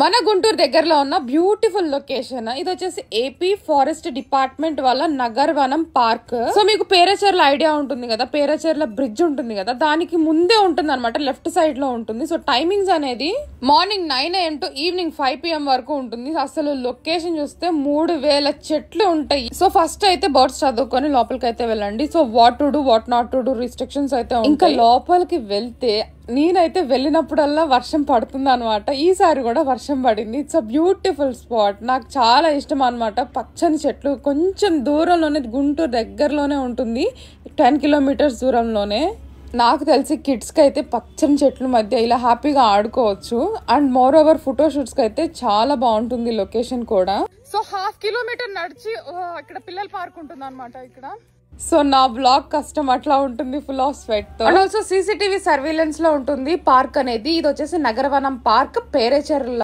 మన గుంటూరు దగ్గరలో ఉన్న బ్యూటిఫుల్ లొకేషన్ ఇది వచ్చేసి ఏపీ ఫారెస్ట్ డిపార్ట్మెంట్ వాళ్ళ వనం పార్క్ సో మీకు పేరచర్ల ఐడియా ఉంటుంది కదా పేరచర్ల బ్రిడ్జ్ ఉంటుంది కదా దానికి ముందే ఉంటుంది అనమాట లెఫ్ట్ సైడ్ లో ఉంటుంది సో టైమింగ్స్ అనేది morning nine AM to evening five PM వరకు ఉంటుంది అసలు లొకేషన్ చూస్తే మూడు వేల చెట్లు ఉంటాయి సో ఫస్ట్ అయితే బర్డ్స్ చదువుకొని లోపలికి అయితే వెళ్ళండి so what to do what not to do restrictions అయితే ఇంకా లోపలికి వెళ్తే నేనైతే వెళ్ళినప్పుడల్లా వర్షం పడుతుంది అనమాట ఈసారి కూడా వర్షం పడింది ఇట్స్ అ బ్యూటిఫుల్ స్పాట్ నాకు చాలా ఇష్టం అనమాట పచ్చని చెట్లు కొంచెం దూరంలోనే గుంటూరు దగ్గరలోనే ఉంటుంది టెన్ కిలోమీటర్స్ దూరంలోనే నాకు తెలిసి కిడ్స్కి అయితే పచ్చని చెట్ల మధ్య ఇలా హ్యాపీగా ఆడుకోవచ్చు అండ్ మోర్ ఓవర్ ఫోటోషూట్స్కి అయితే చాలా బాగుంటుంది లొకేషన్ కూడా సో హాఫ్ కిలోమీటర్ నడిచి ఇక్కడ పిల్లల పార్క్ ఉంటుంది అనమాట ఇక్కడ సో నా బ్లాగ్ కష్టం అట్లా ఉంటుంది full of sweat and also CCTV surveillance లో ఉంటుంది పార్క్ అనేది ఇది వచ్చేసి నగరవనం పార్క్ పేరేచర్ల